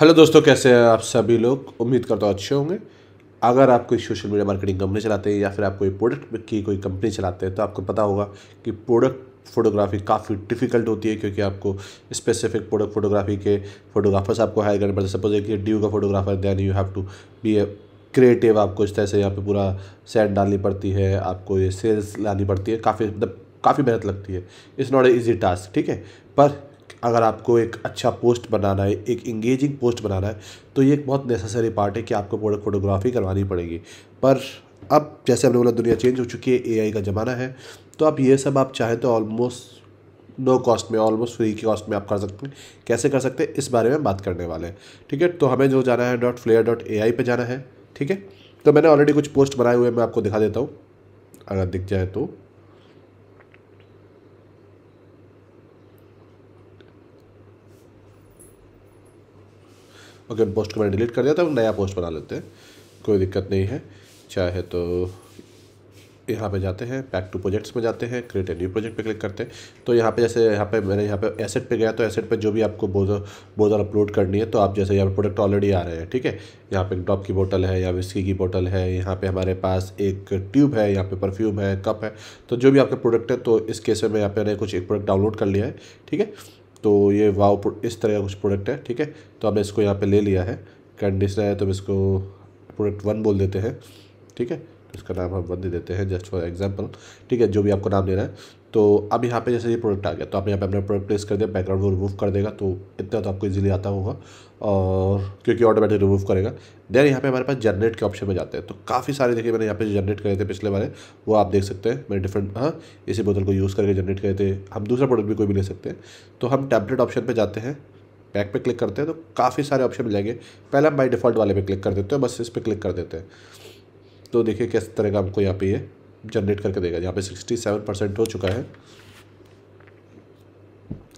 hello दोस्तों कैसे हैं आप सभी लोग उम्मीद करता हूँ अच्छे होंगे अगर आप कोई सोशल मीडिया मार्केटिंग कंपनी चलाते हैं या फिर आप कोई प्रोडक्ट की कोई कंपनी चलाते हैं तो आपको पता होगा कि प्रोडक्ट फोटोग्राफी काफ़ी डिफ़िकल्ट होती है क्योंकि आपको स्पेसिफिक प्रोडक्ट फोटोग्राफी के फोटोग्राफर्स आपको हायर करने पड़ते हैं सपोज एक ड्यू का photographer then you have to be a creative आपको इस तरह से यहाँ पे पूरा सेट डालनी पड़ती है आपको ये सेल्स लानी पड़ती है काफ़ी मतलब काफ़ी मेहनत लगती है it's not a easy task ठीक है पर अगर आपको एक अच्छा पोस्ट बनाना है एक इंगेजिंग पोस्ट बनाना है तो ये एक बहुत नेसेसरी पार्ट है कि आपको फोटोग्राफी करवानी पड़ेगी पर अब जैसे हमने बोला दुनिया चेंज हो चुकी है एआई का ज़माना है तो आप ये सब आप चाहें तो ऑलमोस्ट नो कॉस्ट में ऑलमोस्ट फ्री की कॉस्ट में आप कर सकते हैं कैसे कर सकते हैं इस बारे में बात करने वाले हैं ठीक है तो हमें जो जाना है dot flair dot A I पर जाना है ठीक है तो मैंने ऑलरेडी कुछ पोस्ट बनाए हुए मैं आपको दिखा देता हूँ अगर दिख जाए तो ओके पोस्ट को मैंने डिलीट कर दिया था अब नया पोस्ट बना लेते हैं कोई दिक्कत नहीं है चाहे तो यहाँ पे जाते हैं बैक टू प्रोजेक्ट्स में जाते हैं क्रिएट ए न्यू प्रोजेक्ट पे क्लिक करते हैं तो यहाँ पे जैसे यहाँ पे मैंने यहाँ पे एसेट पे गया तो एसेट पे जो भी आपको बोजर बोजर अपलोड करनी है तो आप जैसे यहाँ पे प्रोडक्ट ऑलरेडी आ रहे हैं ठीक है यहाँ पे ड्रॉप की बोतल है या विस्की की बोतल है यहाँ पर हमारे पास एक ट्यूब है यहाँ पर परफ्यूम है कप है तो जो भी आपका प्रोडक्ट है तो इस केस में यहाँ पे कुछ एक प्रोडक्ट डाउनलोड कर लिया है ठीक है तो ये वाव इस तरह का कुछ प्रोडक्ट है ठीक है तो हमने इसको यहाँ पे ले लिया है कंडीशनर है तो हम इसको प्रोडक्ट वन बोल देते हैं ठीक है इसका नाम हम वन दे देते हैं जस्ट फॉर एग्जाम्पल ठीक है जो भी आपको नाम देना है तो अब यहाँ पे जैसे ये प्रोडक्ट आ गया तो आप यहाँ पे अपना प्रोडक्ट प्लेस कर दिया बैकग्राउंड वो रिमूव कर देगा तो इतना तो आपको इजीली आता होगा और क्योंकि ऑटोमेटिक रिमूव करेगा देन यहाँ पे हमारे पास जनरेट के ऑप्शन में जाते हैं तो काफ़ी सारे देखिए मैंने यहाँ पे जनरेट करे थे पिछले बारे वो आप देख सकते हैं मैंने डिफरेंट हाँ इसी बोतल को यूज़ करके जनरेट करे थे हम दूसरा प्रोडक्ट भी कोई भी ले सकते हैं तो हम टैबलेट ऑप्शन पर जाते हैं पैक पे क्लिक करते हैं तो काफ़ी सारे ऑप्शन मिल जाएंगे पहले हम बाई डिफ़ॉल्ट वाले पे क्लिक कर देते हैं बस इस पर क्लिक कर देते हैं तो देखिए किस तरह का हमको यहाँ पे ये जनरेट करके देगा यहाँ पे सिक्सटी सेवन परसेंट हो चुका है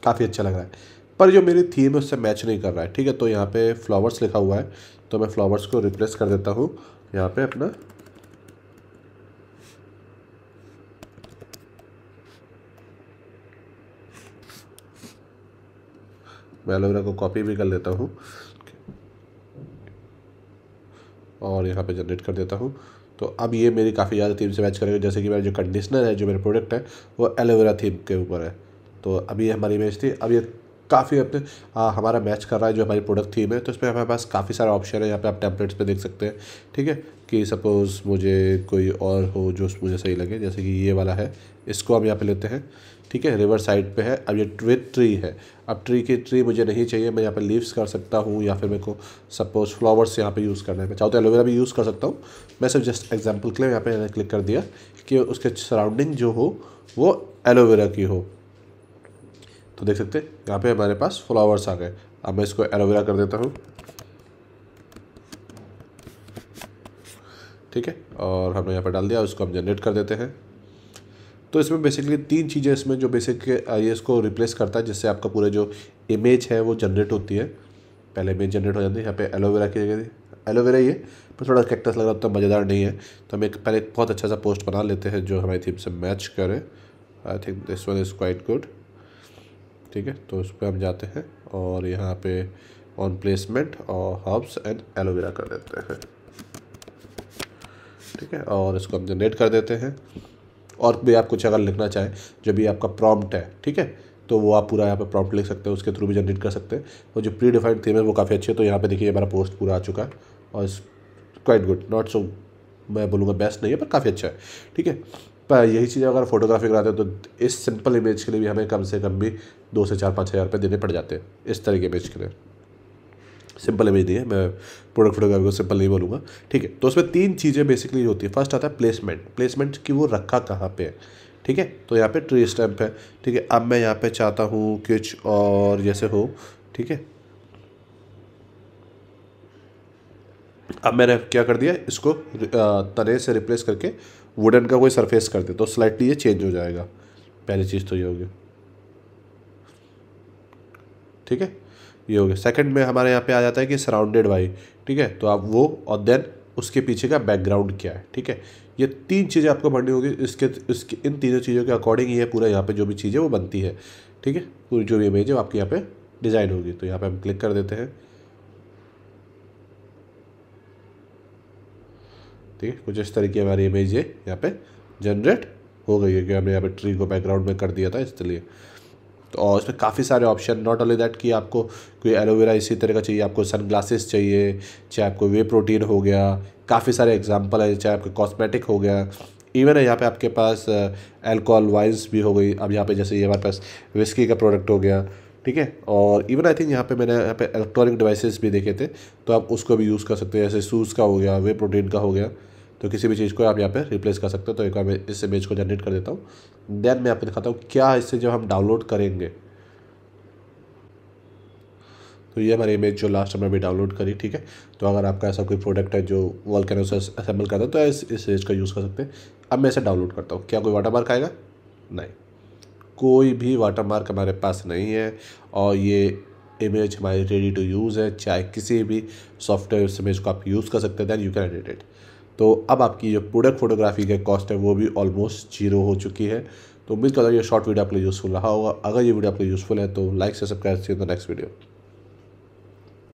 काफ़ी अच्छा लग रहा है पर जो मेरी थीम है उससे मैच नहीं कर रहा है ठीक है तो यहाँ पे फ्लावर्स लिखा हुआ है तो मैं फ्लावर्स को रिप्लेस कर देता हूँ यहाँ पे अपना मैं एलोवेरा को कॉपी भी कर लेता हूँ और यहाँ पे जनरेट कर देता हूँ तो अब ये मेरी काफ़ी ज़्यादा थीम से मैच करेगा जैसे कि मेरा जो कंडीशनर है जो मेरा प्रोडक्ट है वो एलोवेरा थीम के ऊपर है तो अभी ये हमारी इमेज थी अब ये काफ़ी अपने आ, हमारा मैच कर रहा है जो हमारी प्रोडक्ट थीम है तो इसमें हमारे पास काफ़ी सारे ऑप्शन है यहाँ पे आप टेम्पलेट्स पे देख सकते हैं ठीक है कि सपोज़ मुझे कोई और हो जो मुझे सही लगे जैसे कि ये वाला है इसको हम यहाँ पे लेते हैं ठीक है रिवर साइड पे है अब ये विथ ट्री है अब ट्री की ट्री मुझे नहीं चाहिए मैं यहाँ पे लीव्स कर सकता हूँ या फिर मेरे को सपोज फ्लावर्स यहाँ पे यूज़ करना है मैं चाहूँ तो एलोवेरा भी यूज़ कर सकता हूँ मैं सिर्फ जस्ट एग्जांपल के लिए यहाँ पे मैंने क्लिक कर दिया कि उसके सराउंडिंग जो हो वो एलोवेरा की हो तो देख सकते हैं यहाँ पर हमारे पास फ्लावर्स आ गए अब मैं इसको एलोवेरा कर देता हूँ ठीक है और हमने यहाँ पर डाल दिया उसको हम जनरेट कर देते हैं तो इसमें बेसिकली तीन चीज़ें इसमें जो बेसिक आई को रिप्लेस करता है जिससे आपका पूरा जो इमेज है वो जनरेट होती है पहले इमेज जनरेट हो जाती है यहाँ पे एलोवेरा की जगह एलोवेरा ये पर थोड़ा कैक्टस लग रहा उतना मज़ेदार नहीं है तो हम एक पहले एक बहुत अच्छा सा पोस्ट बना लेते हैं जो हमारी थीम से मैच करे I think this one is quite good ठीक है तो उस पर हम जाते हैं और यहाँ पे ऑन प्लेसमेंट और हर्ब्स एंड एलोवेरा कर देते हैं ठीक है और इसको हम जनरेट कर देते हैं और भी आप कुछ अगर लिखना चाहें जो भी आपका प्रॉम्प्ट है ठीक है तो वो आप पूरा यहाँ पे प्रॉम्प्ट लिख सकते हैं उसके थ्रू भी जनरेट कर सकते हैं और जो प्री डिफाइंड थीम है वो काफ़ी अच्छी है तो यहाँ पे देखिए हमारा पोस्ट पूरा आ चुका है और इस क्वाइट गुड नॉट सो मैं बोलूँगा बेस्ट नहीं है पर काफ़ी अच्छा है ठीक है पर यही चीज़ अगर फोटोग्राफी कराते हैं तो इस सिंपल इमेज के लिए भी हमें कम से कम भी दो से चार पाँच हज़ार रुपये देने पड़ जाते हैं इस तरह के इमेज के लिए सिंपल इमेज दी है मैं प्रोडक्ट फोटोग्राफी को सिंपल नहीं बोलूँगा ठीक है तो उसमें तीन चीज़ें बेसिकली होती है फर्स्ट आता है प्लेसमेंट प्लेसमेंट कि वो रखा कहाँ पे है ठीक है तो यहाँ पे ट्री स्टैम्प है ठीक है अब मैं यहाँ पे चाहता हूँ कुछ और जैसे हो ठीक है अब मैंने क्या कर दिया इसको तने से रिप्लेस करके वुडन का कोई सरफेस कर दे तो स्लाइटली ये चेंज हो जाएगा पहली चीज़ तो ये होगी ठीक है ये हो गया सेकंड में हमारे यहाँ पे आ जाता है कि सराउंडेड बाई ठीक है तो आप वो और देन उसके पीछे का बैकग्राउंड क्या है ठीक है ये तीन चीज़ें आपको पढ़नी होगी इसके इसके इन तीनों चीज़ों के अकॉर्डिंग ही है पूरा यहाँ पे जो भी चीज़ है वो बनती है ठीक है पूरी जो भी इमेज है आपके यहाँ पे डिज़ाइन होगी तो यहाँ पे हम क्लिक कर देते हैं ठीक है कुछ इस तरह की हमारी इमेज ये यहाँ पर जनरेट हो गई है कि हमने यहाँ पर ट्री को बैकग्राउंड में कर दिया था इसलिए और इसमें काफ़ी सारे ऑप्शन नॉट ओनली दैट कि आपको कोई एलोवेरा इसी तरह का चाहिए आपको सनग्लासेस चाहिए चाहे आपको वे प्रोटीन हो गया काफ़ी सारे एग्जाम्पल है चाहे आपको कॉस्मेटिक हो गया इवन है यहाँ पे आपके पास एल्कोहल uh, वाइन्स भी हो गई अब यहाँ पे जैसे ये हमारे पास विस्की का प्रोडक्ट हो गया ठीक है और इवन आई थिंक यहाँ पे मैंने यहाँ पे इलेक्ट्रॉनिक डिवाइसेस भी देखे थे तो आप उसको भी यूज़ कर सकते हैं जैसे सूज का हो गया वे प्रोटीन का हो गया तो किसी भी चीज़ को आप यहाँ पे रिप्लेस कर सकते हो तो एक बार मैं इस इमेज को जनरेट कर देता हूँ देन मैं आपको दिखाता हूँ क्या इससे जब हम डाउनलोड करेंगे तो ये हमारी इमेज जो लास्ट टाइम अभी डाउनलोड करी ठीक है तो अगर आपका ऐसा कोई प्रोडक्ट है जो वॉल कैन से असेंबल करता है तो इस इस इमेज का यूज़ कर सकते हैं अब मैं इसे डाउनलोड करता हूँ क्या कोई वाटर मार्क आएगा नहीं कोई भी वाटर मार्क हमारे पास नहीं है और ये इमेज हमारी रेडी टू यूज़ है चाहे किसी भी सॉफ्टवेयर इमेज को आप यूज़ कर सकते हैं then you can edit it तो अब आपकी जो प्रोडक्ट फोटोग्राफी का कॉस्ट है वो भी ऑलमोस्ट जीरो हो चुकी है तो उम्मीद करता हूँ ये शॉर्ट वीडियो आपके लिए यूज़फुल रहा होगा अगर ये वीडियो आपके लिए यूज़फुल है तो लाइक से सब्सक्राइब से द नेक्स्ट वीडियो